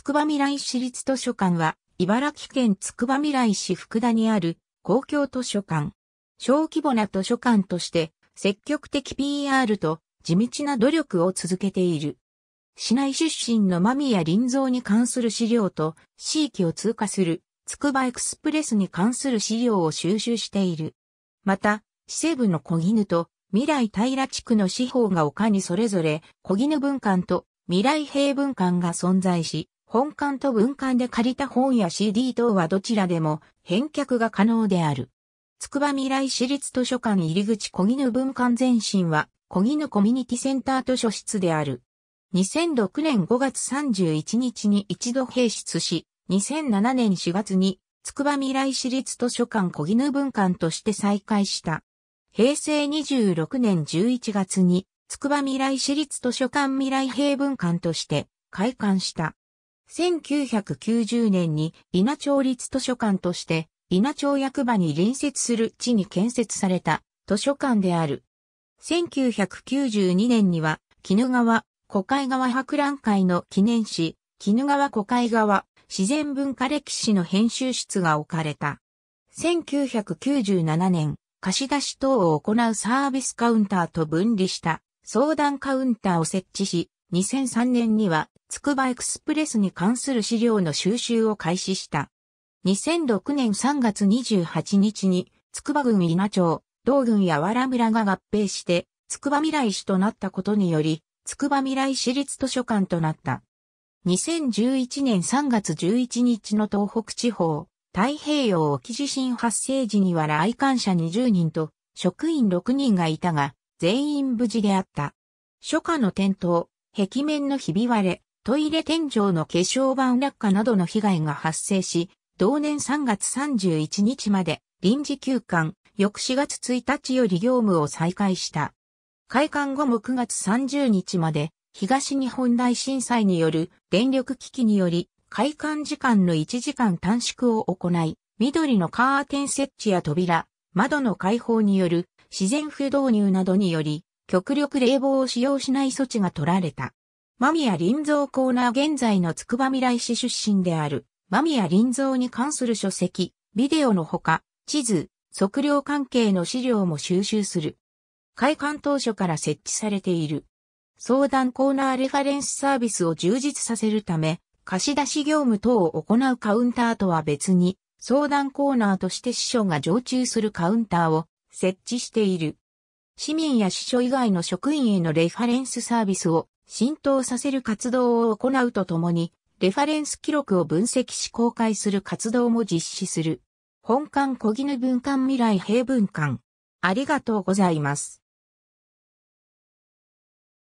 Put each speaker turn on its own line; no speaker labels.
つくばみらい市立図書館は、茨城県つくばみらい市福田にある公共図書館。小規模な図書館として、積極的 PR と地道な努力を続けている。市内出身の間宮林蔵に関する資料と、地域を通過する、つくばエクスプレスに関する資料を収集している。また、市西部の小犬と未来平地区の司法が丘にそれぞれ小犬文館と未来平文館が存在し、本館と文館で借りた本や CD 等はどちらでも返却が可能である。つくば未来市立図書館入り口小木の文館前身は小木のコミュニティセンター図書室である。2006年5月31日に一度閉室し、2007年4月につくば未来市立図書館小木の文館として再開した。平成26年11月につくば未来市立図書館未来平文館として開館した。1990年に稲町立図書館として稲町役場に隣接する地に建設された図書館である。1992年には、鬼怒川、古海川博覧会の記念誌、鬼怒川古海川自然文化歴史の編集室が置かれた。1997年、貸し出し等を行うサービスカウンターと分離した相談カウンターを設置し、2003年には、つくばエクスプレスに関する資料の収集を開始した。2006年3月28日に、つくば郡稲町、道郡やわら村が合併して、つくば未来市となったことにより、つくば未来市立図書館となった。2011年3月11日の東北地方、太平洋沖地震発生時には来館者20人と職員6人がいたが、全員無事であった。初夏の転倒、壁面のひび割れ、トイレ天井の化粧板落下などの被害が発生し、同年3月31日まで臨時休館、翌4月1日より業務を再開した。開館後も9月30日まで東日本大震災による電力危機により開館時間の1時間短縮を行い、緑のカーテン設置や扉、窓の開放による自然不導入などにより極力冷房を使用しない措置が取られた。間宮林蔵コーナー現在のつばみ未来市出身である、間宮林蔵に関する書籍、ビデオのほか、地図、測量関係の資料も収集する。開館当初から設置されている。相談コーナーレファレンスサービスを充実させるため、貸し出し業務等を行うカウンターとは別に、相談コーナーとして師匠が常駐するカウンターを設置している。市民や司書以外の職員へのレファレンスサービスを浸透させる活動を行うとともに、レファレンス記録を分析し公開する活動も実施する。本館小絹文館未来平文館。ありがとうございます。